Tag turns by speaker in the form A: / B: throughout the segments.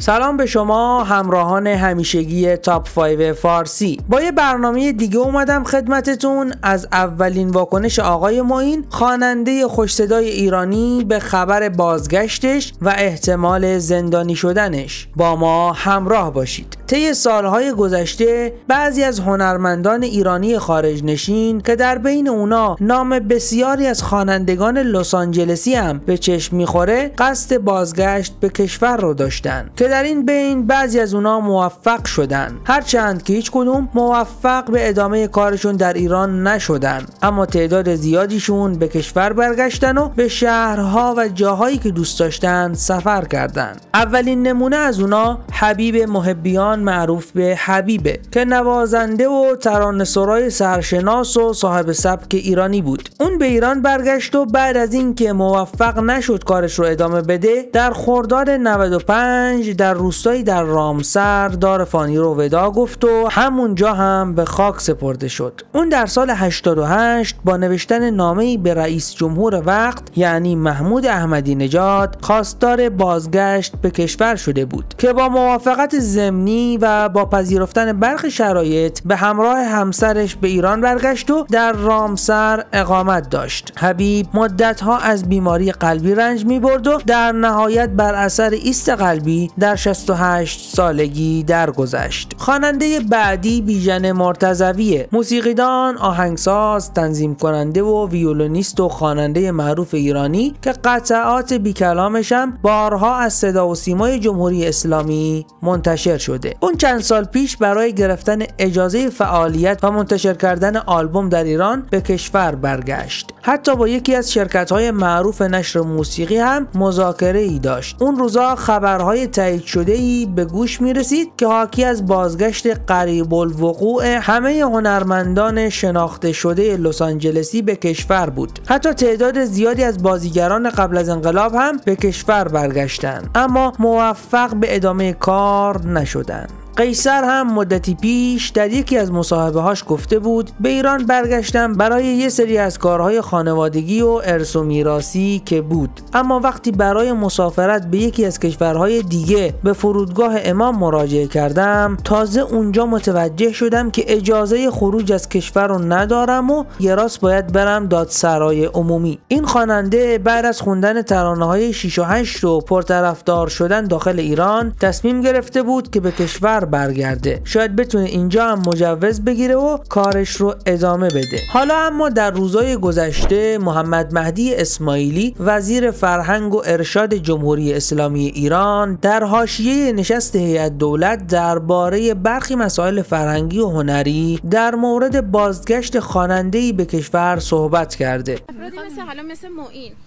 A: سلام به شما همراهان همیشگی تاپ 5 فارسی با یه برنامه دیگه اومدم خدمتتون از اولین واکنش آقای معین خواننده خوش صدای ایرانی به خبر بازگشتش و احتمال زندانی شدنش با ما همراه باشید طی سالهای گذشته بعضی از هنرمندان ایرانی خارج نشین که در بین اونا نام بسیاری از خوانندگان لس آنجلسی هم به چشم میخوره قصد بازگشت به کشور رو داشتن که در این بین بعضی از اونا موفق شدن هرچند که هیچ کدوم موفق به ادامه کارشون در ایران نشدن اما تعداد زیادیشون به کشور برگشتن و به شهرها و جاهایی که دوست داشتن سفر کردند. اولین نمونه از اونا حبیب محبیان معروف به حبیبه که نوازنده و ترانه‌سرای سرشناس و صاحب سبک ایرانی بود اون به ایران برگشت و بعد از اینکه موفق نشد کارش رو ادامه بده در خرداد 95 در روستایی در رامسر دار فانی رو ودا گفت و همونجا هم به خاک سپرده شد اون در سال 88 با نوشتن نامه‌ای به رئیس جمهور وقت یعنی محمود احمدی نژاد خواستار بازگشت به کشور شده بود که با موافقت ضمنی و با پذیرفتن برخی شرایط به همراه همسرش به ایران برگشت و در رامسر اقامت داشت حبیب مدتها از بیماری قلبی رنج می برد و در نهایت بر اثر ایست قلبی در در 68 سالگی درگذشت. خواننده بعدی بیژن مرتضویه. موسیقیدان، آهنگساز، تنظیم کننده و ویولونیست و خواننده معروف ایرانی که قطعات بیکلامش هم بارها از صدا و سیمای جمهوری اسلامی منتشر شده. اون چند سال پیش برای گرفتن اجازه فعالیت و منتشر کردن آلبوم در ایران به کشور برگشت. حتی با یکی از شرکت های معروف نشر موسیقی هم مذاکره ای داشت اون روزا خبرهای تایید شده ای به گوش می رسید که حاکی از بازگشت قریب الوقوع همه هنرمندان شناخته شده لس آنجلسی به کشور بود حتی تعداد زیادی از بازیگران قبل از انقلاب هم به کشور برگشتند اما موفق به ادامه کار نشدند قیصر هم مدتی پیش در یکی از مصاحبه هاش گفته بود به ایران برگشتم برای یه سری از کارهای خانوادگی و ارث و میراسی که بود اما وقتی برای مسافرت به یکی از کشورهای دیگه به فرودگاه امام مراجعه کردم تازه اونجا متوجه شدم که اجازه خروج از کشور رو ندارم و یه راست باید برم دادسرای عمومی این خواننده بعد از خوندن ترانه های 6 و 8 پرطرفدار شدن داخل ایران تصمیم گرفته بود که به کشور برگرده شاید بتونه اینجا هم مجوز بگیره و کارش رو ادامه بده حالا اما در روزای گذشته محمد مهدی اسماعیلی وزیر فرهنگ و ارشاد جمهوری اسلامی ایران در حاشیه نشست هیئت دولت درباره برخی مسائل فرهنگی و هنری در مورد بازگشت خواننده به کشور صحبت کرده مثل مثل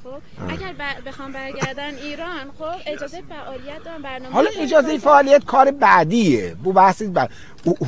A: خب اگر بخوام ایران خب اجازه فعالیت دارم حالا اجازه فعالیت کار بعدیه بو بحث بر...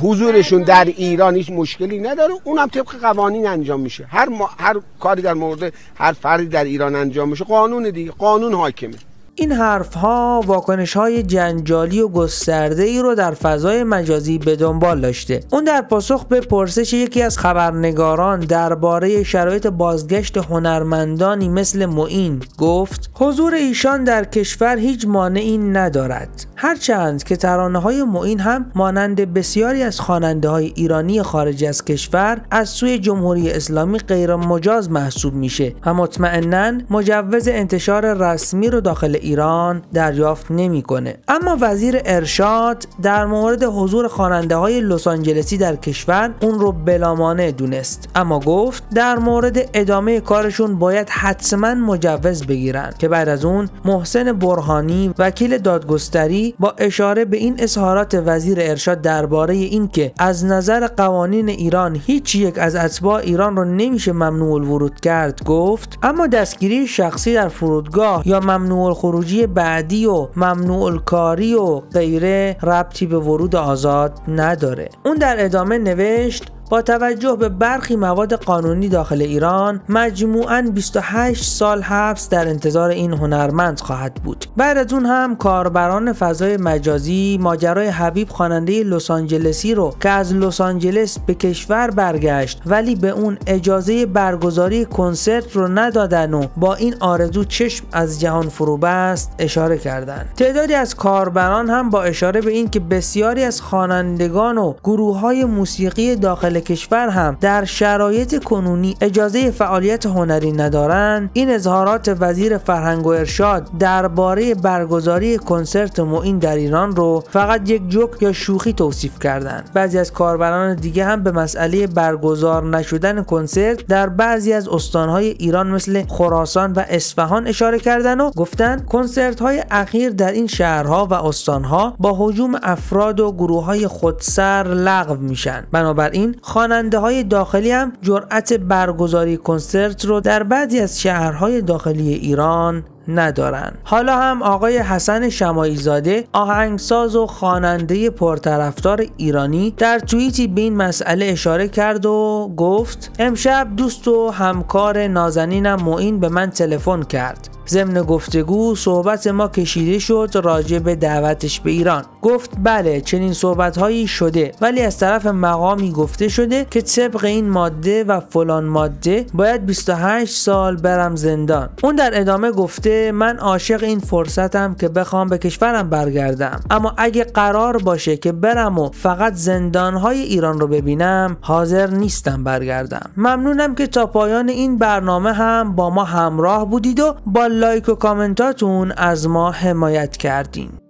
A: حضورشون بله. در ایران هیچ مشکلی نداره اونم طبق قوانین انجام میشه هر, هر کاری در مورد هر فردی در ایران انجام میشه قانون دیگه قانون حاکمه این حرف ها واکنش های جنجالی و گسترده ای رو در فضای مجازی به دنبال داشته اون در پاسخ به پرسش یکی از خبرنگاران درباره شرایط بازگشت هنرمندانی مثل معین گفت حضور ایشان در کشور هیچ مانعی ندارد هرچند که ترانه های معین هم مانند بسیاری از خواننده های ایرانی خارج از کشور از سوی جمهوری اسلامی غیر مجاز محسوب میشه و مطمئنا مجوز انتشار رسمی رو داخل ایران دریافت نمیکنه اما وزیر ارشاد در مورد حضور خواننده های لس آنجلسی در کشور اون رو بلامانه دونست اما گفت در مورد ادامه کارشون باید حتما مجوز بگیرن که بعد از اون محسن برهانی وکیل دادگستری با اشاره به این اظهارات وزیر ارشاد درباره اینکه از نظر قوانین ایران هیچ یک از اتباع ایران رو نمیشه ممنوع الورود کرد گفت اما دستگیری شخصی در فرودگاه یا ممنوع خروجی بعدی و ممنوع الکاری و غیره ربطی به ورود آزاد نداره اون در ادامه نوشت با توجه به برخی مواد قانونی داخل ایران مجموعاً 28 سال حبس در انتظار این هنرمند خواهد بود بعد از اون هم کاربران فضای مجازی ماجرای حبیب خواننده لس آنجلسی رو که از لس آنجلس به کشور برگشت ولی به اون اجازه برگزاری کنسرت رو ندادن و با این آرزو چشم از جهان فروبست اشاره کردند تعدادی از کاربران هم با اشاره به اینکه بسیاری از خوانندگان و گروه های موسیقی داخل کشور هم در شرایط کنونی اجازه فعالیت هنری ندارند این اظهارات وزیر فرهنگ و ارشاد درباره برگزاری کنسرت معین در ایران رو فقط یک جوک یا شوخی توصیف کردند بعضی از کاربران دیگه هم به مسئله برگزار نشدن کنسرت در بعضی از استانهای ایران مثل خراسان و اصفهان اشاره کردن و گفتند کنسرت های اخیر در این شهرها و استانها با حجوم افراد و گروه های خودسر لغو میشن بنابراین خواننده های داخلی هم جرأت برگزاری کنسرت رو در بعضی از شهرهای داخلی ایران ندارن حالا هم آقای حسن شمایزاده آهنگساز و خواننده پرطرفدار ایرانی در توییتی به این مسئله اشاره کرد و گفت امشب دوست و همکار نازنینم معین به من تلفن کرد ضمن گفتگو صحبت ما کشیده شد راجع به دعوتش به ایران گفت بله چنین صحبت هایی شده ولی از طرف مقامی گفته شده که طبق این ماده و فلان ماده باید 28 سال برم زندان اون در ادامه گفته من عاشق این فرصتم که بخوام به کشورم برگردم اما اگه قرار باشه که برم و فقط زندان های ایران رو ببینم حاضر نیستم برگردم ممنونم که تا پایان این برنامه هم با ما همراه بودید و با لایک و کامنتاتون از ما حمایت کردین